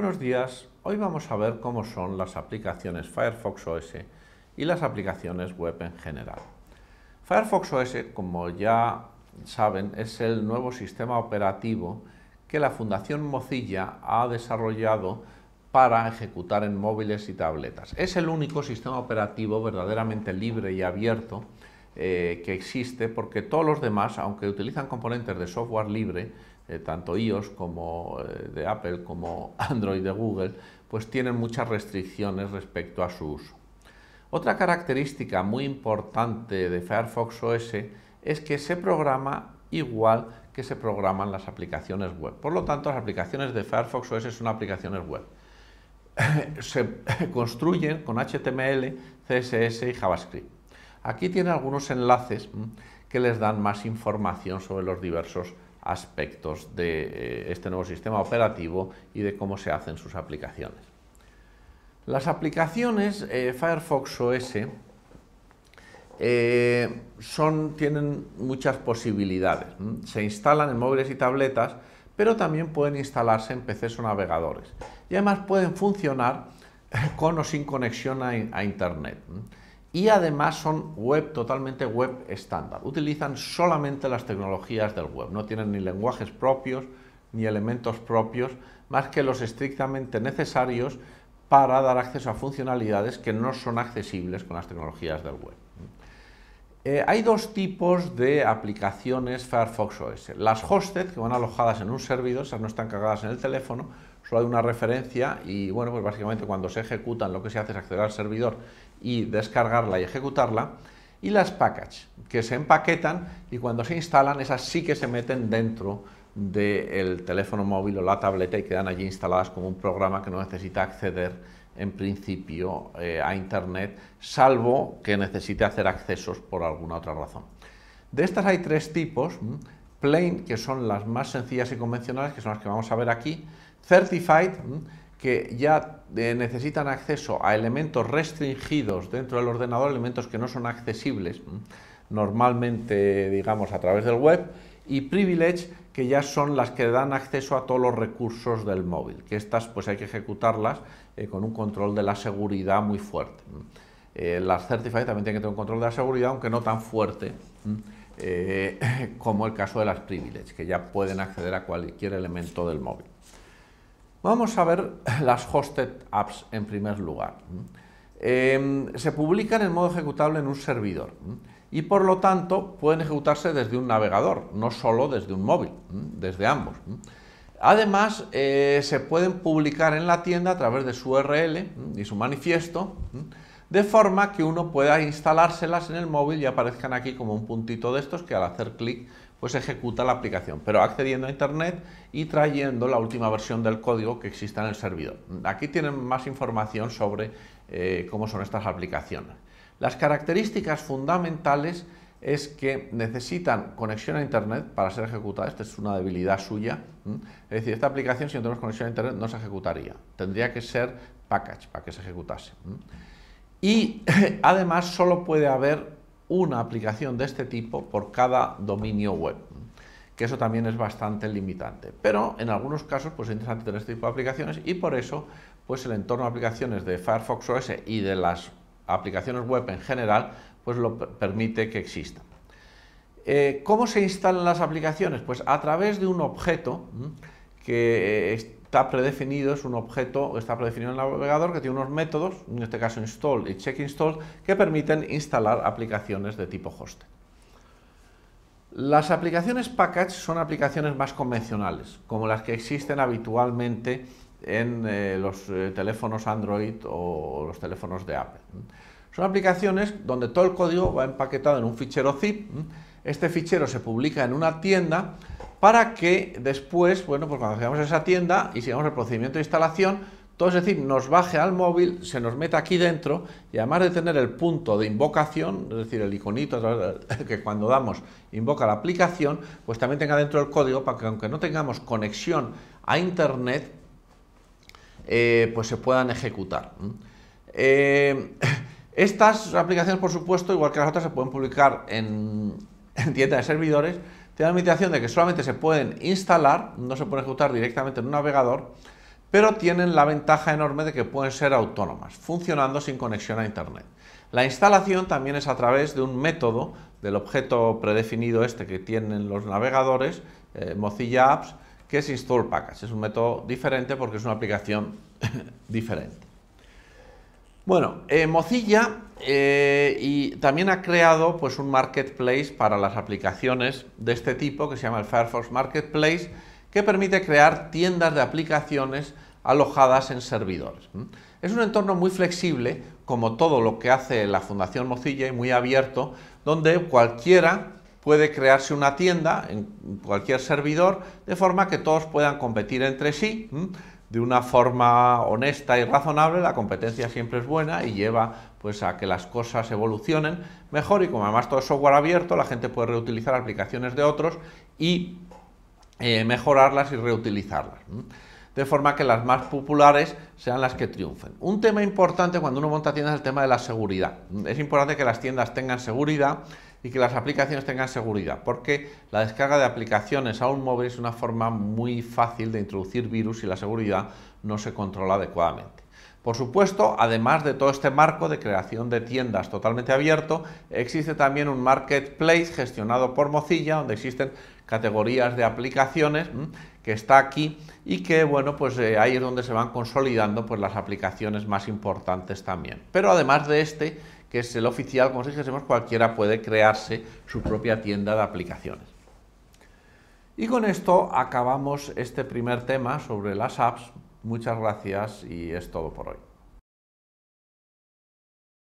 Buenos días, hoy vamos a ver cómo son las aplicaciones Firefox OS y las aplicaciones web en general. Firefox OS, como ya saben, es el nuevo sistema operativo que la Fundación Mozilla ha desarrollado para ejecutar en móviles y tabletas. Es el único sistema operativo verdaderamente libre y abierto eh, que existe porque todos los demás, aunque utilizan componentes de software libre, eh, tanto iOS como eh, de Apple, como Android de Google, pues tienen muchas restricciones respecto a su uso. Otra característica muy importante de Firefox OS es que se programa igual que se programan las aplicaciones web. Por lo tanto, las aplicaciones de Firefox OS son aplicaciones web. se construyen con HTML, CSS y JavaScript. Aquí tiene algunos enlaces que les dan más información sobre los diversos aspectos de eh, este nuevo sistema operativo y de cómo se hacen sus aplicaciones. Las aplicaciones eh, Firefox OS eh, tienen muchas posibilidades. Se instalan en móviles y tabletas, pero también pueden instalarse en PCs o navegadores. Y además pueden funcionar con o sin conexión a Internet y además son web totalmente web estándar. Utilizan solamente las tecnologías del web, no tienen ni lenguajes propios ni elementos propios más que los estrictamente necesarios para dar acceso a funcionalidades que no son accesibles con las tecnologías del web. Eh, hay dos tipos de aplicaciones Firefox OS. Las hosted, que van alojadas en un servidor, esas no están cargadas en el teléfono, solo hay una referencia y bueno, pues básicamente cuando se ejecutan lo que se hace es acceder al servidor y descargarla y ejecutarla, y las package, que se empaquetan y cuando se instalan, esas sí que se meten dentro del teléfono móvil o la tableta y quedan allí instaladas como un programa que no necesita acceder en principio eh, a Internet, salvo que necesite hacer accesos por alguna otra razón. De estas hay tres tipos, plain, que son las más sencillas y convencionales, que son las que vamos a ver aquí, certified, que ya eh, necesitan acceso a elementos restringidos dentro del ordenador, elementos que no son accesibles normalmente, digamos, a través del web, y privilege, que ya son las que dan acceso a todos los recursos del móvil, que estas pues hay que ejecutarlas eh, con un control de la seguridad muy fuerte. Eh, las Certified también tienen que tener un control de la seguridad, aunque no tan fuerte como el caso de las Privilege, que ya pueden acceder a cualquier elemento del móvil. Vamos a ver las hosted apps en primer lugar. Em, se publican en modo ejecutable en un servidor y por lo tanto pueden ejecutarse desde un navegador, no solo desde un móvil, desde ambos. Además, eh, se pueden publicar en la tienda a través de su URL y su manifiesto de forma que uno pueda instalárselas en el móvil y aparezcan aquí como un puntito de estos que al hacer clic pues ejecuta la aplicación, pero accediendo a internet y trayendo la última versión del código que exista en el servidor. Aquí tienen más información sobre eh, cómo son estas aplicaciones. Las características fundamentales es que necesitan conexión a internet para ser ejecutada. Esta es una debilidad suya. Es decir, esta aplicación si no tenemos conexión a internet no se ejecutaría. Tendría que ser package para que se ejecutase. Y además solo puede haber una aplicación de este tipo por cada dominio web, que eso también es bastante limitante. Pero en algunos casos pues, es interesante tener este tipo de aplicaciones y por eso pues, el entorno de aplicaciones de Firefox OS y de las aplicaciones web en general pues, lo permite que exista. Eh, ¿Cómo se instalan las aplicaciones? Pues a través de un objeto mm, que eh, está predefinido, es un objeto está predefinido en el navegador que tiene unos métodos, en este caso install y check install, que permiten instalar aplicaciones de tipo host Las aplicaciones package son aplicaciones más convencionales, como las que existen habitualmente en eh, los eh, teléfonos Android o los teléfonos de Apple. Son aplicaciones donde todo el código va empaquetado en un fichero zip. Este fichero se publica en una tienda para que después, bueno, pues cuando llegamos a esa tienda y sigamos el procedimiento de instalación, todo es decir, nos baje al móvil, se nos meta aquí dentro y además de tener el punto de invocación, es decir, el iconito que cuando damos invoca la aplicación, pues también tenga dentro el código para que aunque no tengamos conexión a internet, eh, pues se puedan ejecutar. Eh, estas aplicaciones, por supuesto, igual que las otras, se pueden publicar en tiendas de servidores, tiene la limitación de que solamente se pueden instalar, no se pueden ejecutar directamente en un navegador, pero tienen la ventaja enorme de que pueden ser autónomas, funcionando sin conexión a Internet. La instalación también es a través de un método del objeto predefinido este que tienen los navegadores, eh, Mozilla Apps, que es Install Package. Es un método diferente porque es una aplicación diferente. Bueno, eh, Mozilla eh, y también ha creado pues, un marketplace para las aplicaciones de este tipo que se llama el Firefox Marketplace, que permite crear tiendas de aplicaciones alojadas en servidores. Es un entorno muy flexible, como todo lo que hace la Fundación Mozilla y muy abierto, donde cualquiera puede crearse una tienda en cualquier servidor, de forma que todos puedan competir entre sí. De una forma honesta y razonable, la competencia siempre es buena y lleva pues a que las cosas evolucionen mejor y como además todo es software abierto, la gente puede reutilizar aplicaciones de otros y eh, mejorarlas y reutilizarlas. De forma que las más populares sean las que triunfen. Un tema importante cuando uno monta tiendas es el tema de la seguridad. Es importante que las tiendas tengan seguridad y que las aplicaciones tengan seguridad, porque la descarga de aplicaciones a un móvil es una forma muy fácil de introducir virus y la seguridad no se controla adecuadamente. Por supuesto, además de todo este marco de creación de tiendas totalmente abierto, existe también un marketplace gestionado por Mozilla, donde existen categorías de aplicaciones que está aquí y que bueno pues eh, ahí es donde se van consolidando pues las aplicaciones más importantes también pero además de este que es el oficial como cualquiera puede crearse su propia tienda de aplicaciones y con esto acabamos este primer tema sobre las apps Muchas gracias y es todo por hoy.